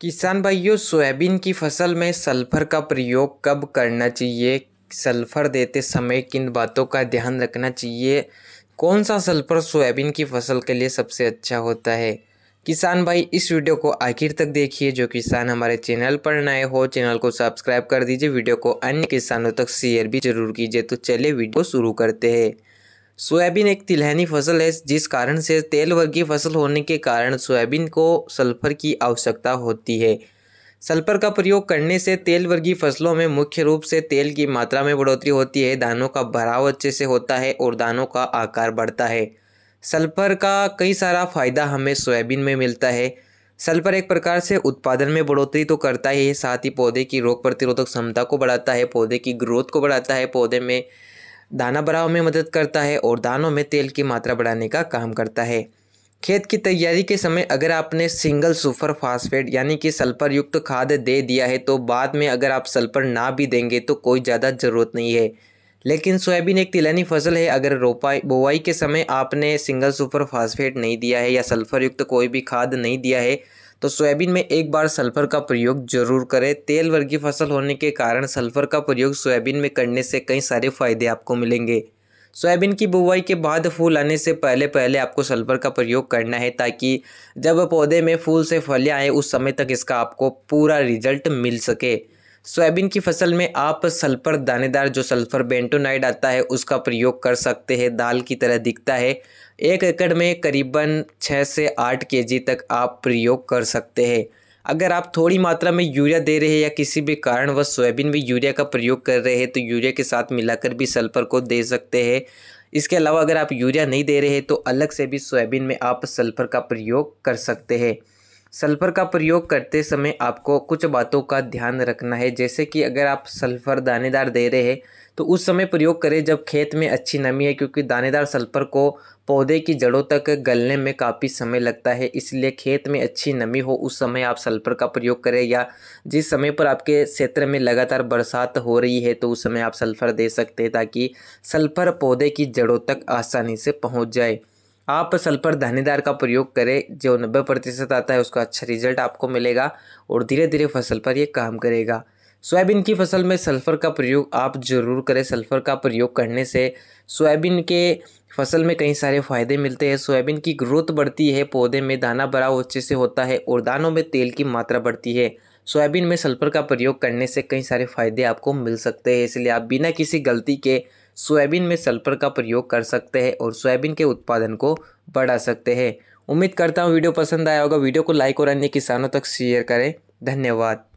किसान भाइयों सोयाबीन की फसल में सल्फर का प्रयोग कब करना चाहिए सल्फर देते समय किन बातों का ध्यान रखना चाहिए कौन सा सल्फर सोयाबीन की फसल के लिए सबसे अच्छा होता है किसान भाई इस वीडियो को आखिर तक देखिए जो किसान हमारे चैनल पर नए हो चैनल को सब्सक्राइब कर दीजिए वीडियो को अन्य किसानों तक शेयर भी जरूर कीजिए तो चलिए वीडियो शुरू करते हैं सोयाबीन एक तिलहनी फसल है जिस कारण से तेल वर्गीय फसल होने के कारण सोयाबीन को सल्फर की आवश्यकता होती है सल्फर का प्रयोग करने से तेल वर्गीय फसलों में मुख्य रूप से तेल की मात्रा में बढ़ोतरी होती है दानों का भराव अच्छे से होता है और दानों का आकार बढ़ता है सल्फर का कई सारा फ़ायदा हमें सोयाबीन में मिलता है सल्फर एक प्रकार से उत्पादन में बढ़ोतरी तो करता ही है साथ ही पौधे की रोग प्रतिरोधक क्षमता को बढ़ाता है पौधे की ग्रोथ को बढ़ाता है पौधे में दाना बढ़ाव में मदद करता है और दानों में तेल की मात्रा बढ़ाने का काम करता है खेत की तैयारी के समय अगर आपने सिंगल सुपर फास्फेट यानी कि सल्फर युक्त खाद दे दिया है तो बाद में अगर आप सल्फर ना भी देंगे तो कोई ज़्यादा ज़रूरत नहीं है लेकिन सोयाबीन एक तिलानी फसल है अगर रोपाई बोवाई के समय आपने सिंगल सुपर फास्फेट नहीं दिया है या सल्फर युक्त कोई भी खाद नहीं दिया है तो सोयाबीन में एक बार सल्फर का प्रयोग जरूर करें तेल वर्गीय फसल होने के कारण सल्फर का प्रयोग सोयाबीन में करने से कई सारे फायदे आपको मिलेंगे सोयाबीन की बुवाई के बाद फूल आने से पहले पहले आपको सल्फर का प्रयोग करना है ताकि जब पौधे में फूल से फलियाँ आए उस समय तक इसका आपको पूरा रिजल्ट मिल सके सोयाबीन की फसल में आप सल्फर दानेदार जो सल्फर बेंटोनाइड आता है उसका प्रयोग कर सकते हैं दाल की तरह दिखता है एक एकड़ में करीबन छः से आठ के तक आप प्रयोग कर सकते हैं अगर आप थोड़ी मात्रा में यूरिया दे रहे हैं या किसी भी कारण व सोयाबीन में यूरिया का प्रयोग कर रहे हैं तो यूरिया के साथ मिलाकर भी सल्फर को दे सकते हैं इसके अलावा अगर आप यूरिया नहीं दे रहे हैं तो अलग से भी सोयाबीन में आप सल्फर का प्रयोग कर सकते हैं सल्फ़र का प्रयोग करते समय आपको कुछ बातों का ध्यान रखना है जैसे कि अगर आप सल्फ़र दानेदार दे रहे हैं तो उस समय प्रयोग करें जब खेत में अच्छी नमी है क्योंकि दानेदार सल्फ़र को पौधे की जड़ों तक गलने में काफ़ी समय लगता है इसलिए खेत में अच्छी नमी हो उस समय आप सल्फ़र का प्रयोग करें या जिस समय पर आपके क्षेत्र में लगातार बरसात हो रही है तो उस समय आप सल्फ़र दे सकते हैं ताकि सल्फ़र पौधे की जड़ों तक आसानी से पहुँच जाए आप सल्फर दानेदार का प्रयोग करें जो नब्बे प्रतिशत आता है उसका अच्छा रिजल्ट आपको मिलेगा और धीरे धीरे फसल पर यह काम करेगा सोयाबीन की फसल में सल्फ़र का प्रयोग आप ज़रूर करें सल्फ़र का प्रयोग करने से सोयाबीन के फसल में कई सारे फ़ायदे मिलते हैं सोयाबीन की ग्रोथ बढ़ती है पौधे में दाना भराव अच्छे से होता है और दानों में तेल की मात्रा बढ़ती है सोयाबीन में सल्फ़र का प्रयोग करने से कई सारे फ़ायदे आपको मिल सकते हैं इसलिए आप बिना किसी गलती के सोयाबीन में सल्फर का प्रयोग कर सकते हैं और सोयाबीन के उत्पादन को बढ़ा सकते हैं उम्मीद करता हूँ वीडियो पसंद आया होगा वीडियो को लाइक और अन्य किसानों तक शेयर करें धन्यवाद